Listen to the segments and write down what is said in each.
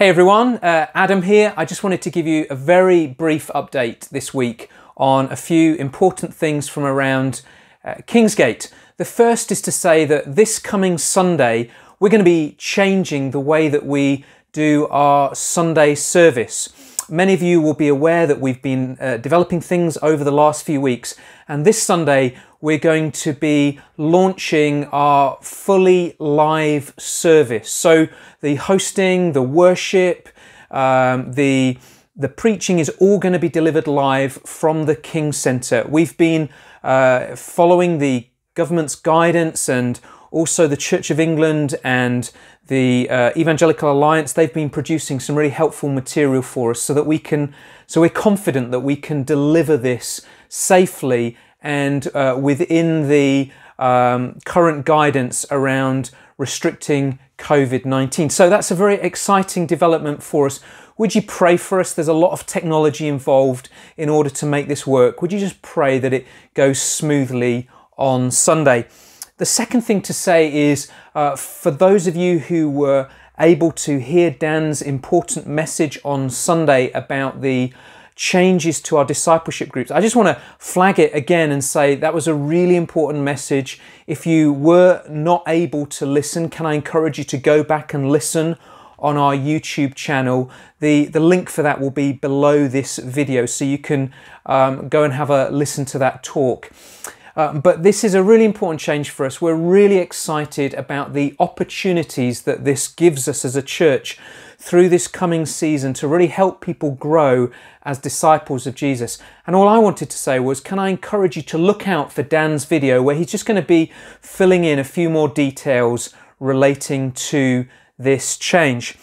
Hey everyone, uh, Adam here. I just wanted to give you a very brief update this week on a few important things from around uh, Kingsgate. The first is to say that this coming Sunday, we're going to be changing the way that we do our Sunday service. Many of you will be aware that we've been uh, developing things over the last few weeks, and this Sunday we're going to be launching our fully live service. So the hosting, the worship, um, the the preaching is all going to be delivered live from the King Centre. We've been uh, following the government's guidance and also the Church of England and the uh, Evangelical Alliance. They've been producing some really helpful material for us so that we can, so we're confident that we can deliver this safely and uh, within the um, current guidance around restricting COVID 19. So that's a very exciting development for us. Would you pray for us? There's a lot of technology involved in order to make this work. Would you just pray that it goes smoothly on Sunday? The second thing to say is uh, for those of you who were able to hear Dan's important message on Sunday about the changes to our discipleship groups. I just want to flag it again and say that was a really important message. If you were not able to listen, can I encourage you to go back and listen on our YouTube channel? The, the link for that will be below this video, so you can um, go and have a listen to that talk. Uh, but this is a really important change for us. We're really excited about the opportunities that this gives us as a church through this coming season to really help people grow as disciples of Jesus. And all I wanted to say was, can I encourage you to look out for Dan's video where he's just going to be filling in a few more details relating to this change.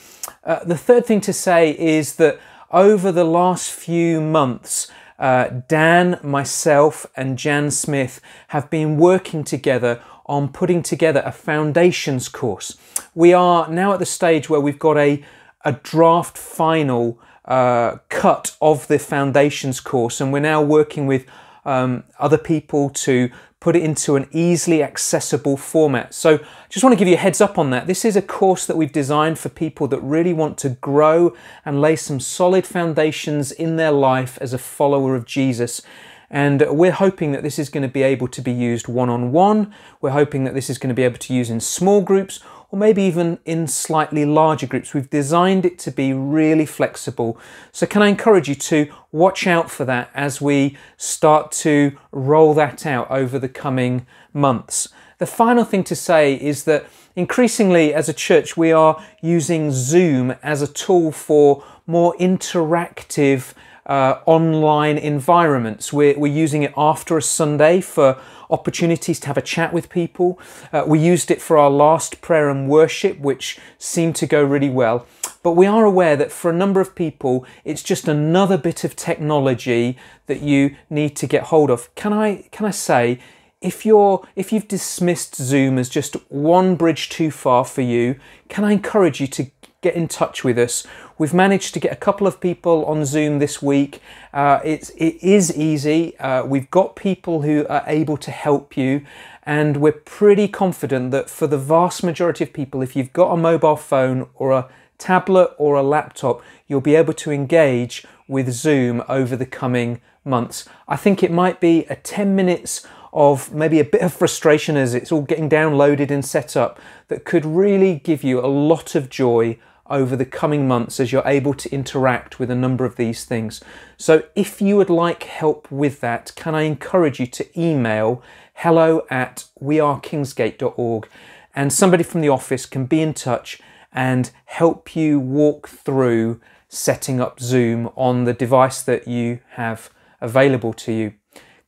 Uh, the third thing to say is that over the last few months, uh, Dan, myself, and Jan Smith have been working together on putting together a foundations course. We are now at the stage where we've got a a draft final uh, cut of the foundations course, and we're now working with um, other people to put it into an easily accessible format. So just want to give you a heads up on that. This is a course that we've designed for people that really want to grow and lay some solid foundations in their life as a follower of Jesus. And we're hoping that this is going to be able to be used one-on-one. -on -one. We're hoping that this is going to be able to use in small groups or maybe even in slightly larger groups. We've designed it to be really flexible. So can I encourage you to watch out for that as we start to roll that out over the coming months. The final thing to say is that increasingly as a church, we are using Zoom as a tool for more interactive uh, online environments. We're, we're using it after a Sunday for opportunities to have a chat with people. Uh, we used it for our last prayer and worship, which seemed to go really well. But we are aware that for a number of people, it's just another bit of technology that you need to get hold of. Can I, can I say if you're if you've dismissed Zoom as just one bridge too far for you, can I encourage you to get in touch with us? We've managed to get a couple of people on Zoom this week. Uh, it's it is easy. Uh, we've got people who are able to help you, and we're pretty confident that for the vast majority of people, if you've got a mobile phone or a tablet or a laptop, you'll be able to engage with Zoom over the coming months. I think it might be a 10 minutes of maybe a bit of frustration as it's all getting downloaded and set up that could really give you a lot of joy over the coming months as you're able to interact with a number of these things. So if you would like help with that, can I encourage you to email hello at wearekingsgate.org and somebody from the office can be in touch and help you walk through setting up Zoom on the device that you have available to you.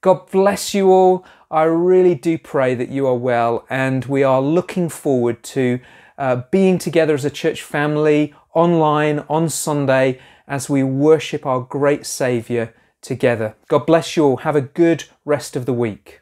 God bless you all. I really do pray that you are well, and we are looking forward to uh, being together as a church family online on Sunday as we worship our great Saviour together. God bless you all. Have a good rest of the week.